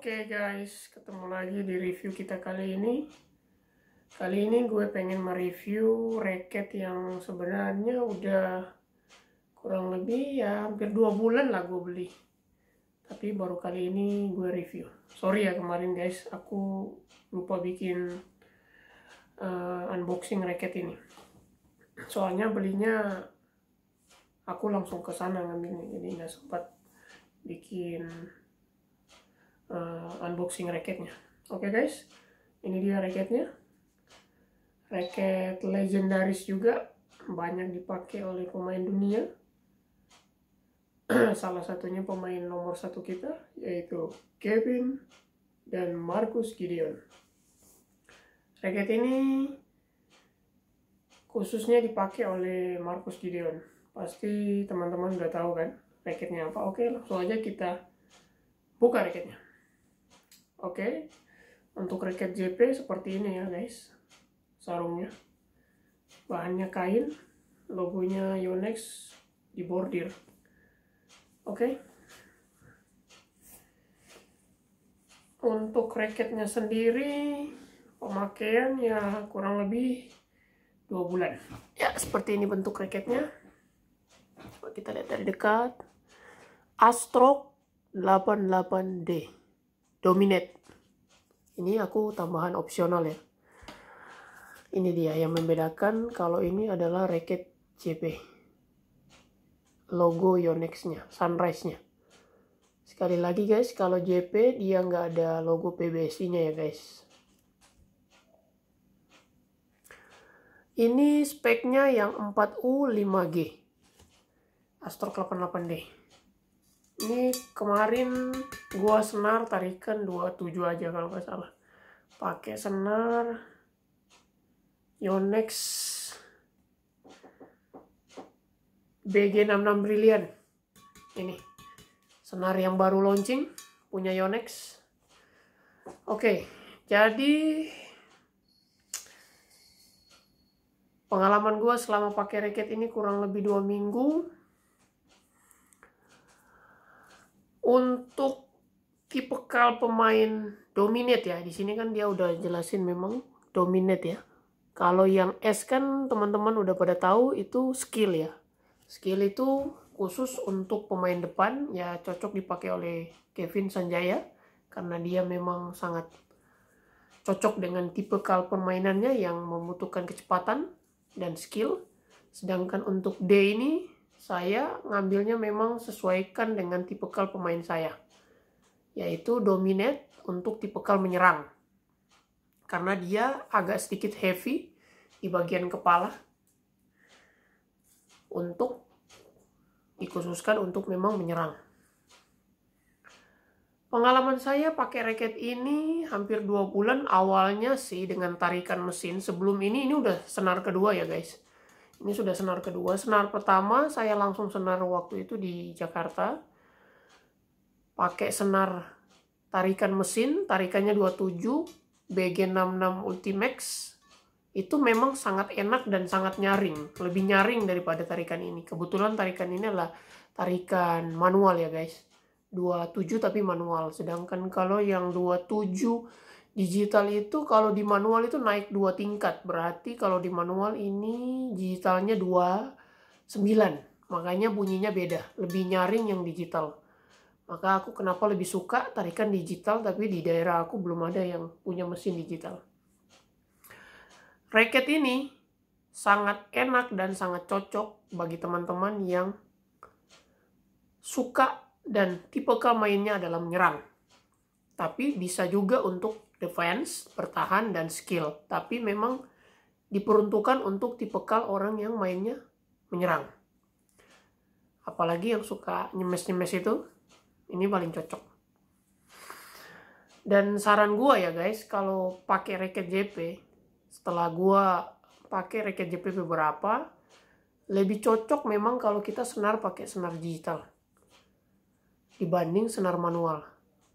Oke okay guys, ketemu lagi di review kita kali ini. Kali ini gue pengen mereview racket yang sebenarnya udah kurang lebih ya hampir dua bulan lah gue beli. Tapi baru kali ini gue review. Sorry ya kemarin guys, aku lupa bikin uh, unboxing reket ini. Soalnya belinya aku langsung ke sana ngambilnya, jadi nggak sempat bikin unboxing raketnya oke okay, guys ini dia raketnya raket legendaris juga banyak dipakai oleh pemain dunia salah satunya pemain nomor satu kita yaitu Kevin dan Marcus Gideon raket ini khususnya dipakai oleh Marcus Gideon pasti teman-teman udah tahu kan raketnya apa oke langsung aja kita buka raketnya oke okay. untuk raket JP seperti ini ya guys sarungnya bahannya kain logonya Yonex di bordir. oke okay. untuk raketnya sendiri pemakaian ya kurang lebih dua bulan ya seperti ini bentuk raketnya coba kita lihat dari dekat Astro 88D dominate ini aku tambahan opsional ya ini dia yang membedakan kalau ini adalah racket JP logo Yonex nya sunrise nya sekali lagi guys kalau JP dia nggak ada logo PBSI nya ya guys ini speknya yang 4U 5G Astro 88D ini kemarin gua senar tarikan 27 aja kalau nggak salah pakai senar Yonex BG66 Brilliant ini senar yang baru launching punya Yonex oke jadi pengalaman gue selama pakai reket ini kurang lebih dua minggu untuk tipe tipikal pemain dominate ya. Di sini kan dia udah jelasin memang dominate ya. Kalau yang S kan teman-teman udah pada tahu itu skill ya. Skill itu khusus untuk pemain depan ya cocok dipakai oleh Kevin Sanjaya karena dia memang sangat cocok dengan tipe kal permainannya yang membutuhkan kecepatan dan skill. Sedangkan untuk D ini saya ngambilnya memang sesuaikan dengan tipikal pemain saya, yaitu dominate untuk tipikal menyerang. Karena dia agak sedikit heavy di bagian kepala untuk dikhususkan untuk memang menyerang. Pengalaman saya pakai raket ini hampir dua bulan awalnya sih dengan tarikan mesin. Sebelum ini ini udah senar kedua ya guys ini sudah senar kedua. Senar pertama saya langsung senar waktu itu di Jakarta. Pakai senar tarikan mesin, tarikannya 27 BG66 Ultimax. Itu memang sangat enak dan sangat nyaring, lebih nyaring daripada tarikan ini. Kebetulan tarikan ini adalah tarikan manual ya guys. 27 tapi manual. Sedangkan kalau yang 27 Digital itu kalau di manual itu naik dua tingkat. Berarti kalau di manual ini digitalnya 29. Makanya bunyinya beda. Lebih nyaring yang digital. Maka aku kenapa lebih suka tarikan digital tapi di daerah aku belum ada yang punya mesin digital. Racket ini sangat enak dan sangat cocok bagi teman-teman yang suka dan tipe mainnya adalah menyerang. Tapi bisa juga untuk defense, pertahan, dan skill. Tapi memang diperuntukkan untuk tipekal orang yang mainnya menyerang. Apalagi yang suka nyemes-nyemes itu, ini paling cocok. Dan saran gua ya guys, kalau pakai reket JP, setelah gua pakai reket JP beberapa, lebih cocok memang kalau kita senar pakai senar digital dibanding senar manual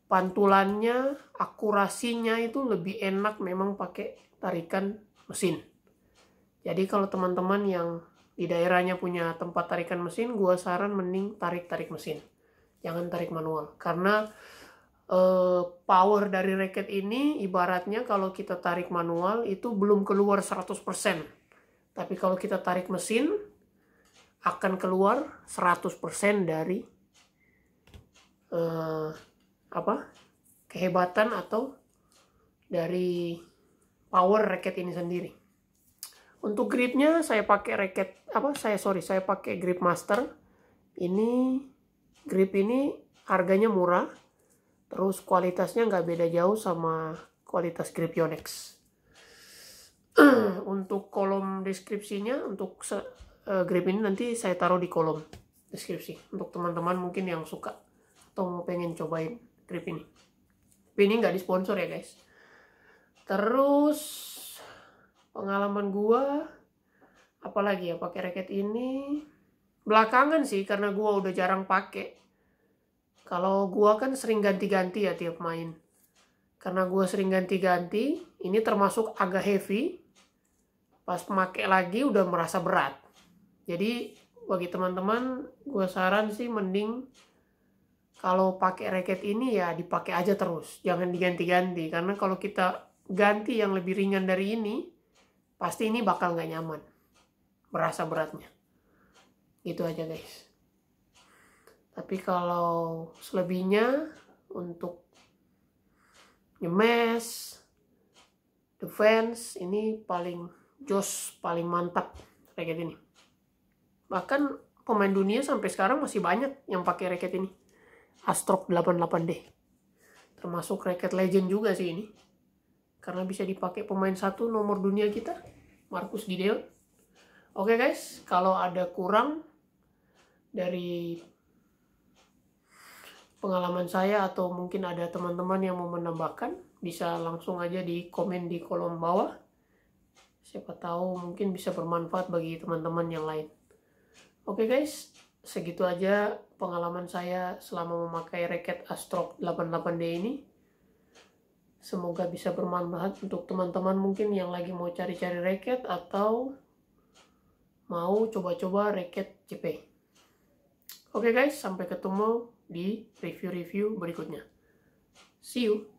pantulannya, akurasinya itu lebih enak memang pakai tarikan mesin. Jadi kalau teman-teman yang di daerahnya punya tempat tarikan mesin, gua saran mending tarik-tarik mesin. Jangan tarik manual karena eh, power dari raket ini ibaratnya kalau kita tarik manual itu belum keluar 100%. Tapi kalau kita tarik mesin akan keluar 100% dari eh, apa kehebatan atau dari power racket ini sendiri. Untuk gripnya saya pakai racket apa saya sorry saya pakai grip master. Ini grip ini harganya murah, terus kualitasnya nggak beda jauh sama kualitas grip Yonex. untuk kolom deskripsinya untuk eh, grip ini nanti saya taruh di kolom deskripsi untuk teman-teman mungkin yang suka atau mau pengen cobain grip ini ini nggak disponsor ya guys terus pengalaman gua apalagi ya pakai raket ini belakangan sih karena gua udah jarang pakai kalau gua kan sering ganti-ganti ya tiap main karena gua sering ganti-ganti ini termasuk agak heavy pas pakai lagi udah merasa berat jadi bagi teman-teman gue saran sih mending kalau pakai raket ini ya dipakai aja terus jangan diganti-ganti karena kalau kita ganti yang lebih ringan dari ini pasti ini bakal nggak nyaman berasa beratnya Itu aja guys tapi kalau selebihnya untuk nyemes defense ini paling jos paling mantap raket ini bahkan pemain dunia sampai sekarang masih banyak yang pakai raket ini Astrok 88D. Termasuk racket legend juga sih ini. Karena bisa dipakai pemain satu nomor dunia kita, Markus Gideon. Oke okay guys, kalau ada kurang dari pengalaman saya atau mungkin ada teman-teman yang mau menambahkan, bisa langsung aja di komen di kolom bawah. Siapa tahu mungkin bisa bermanfaat bagi teman-teman yang lain. Oke okay guys, segitu aja pengalaman saya selama memakai reket Astro 88D ini. Semoga bisa bermanfaat untuk teman-teman mungkin yang lagi mau cari-cari reket atau mau coba-coba reket CP. Oke guys, sampai ketemu di review-review berikutnya. See you!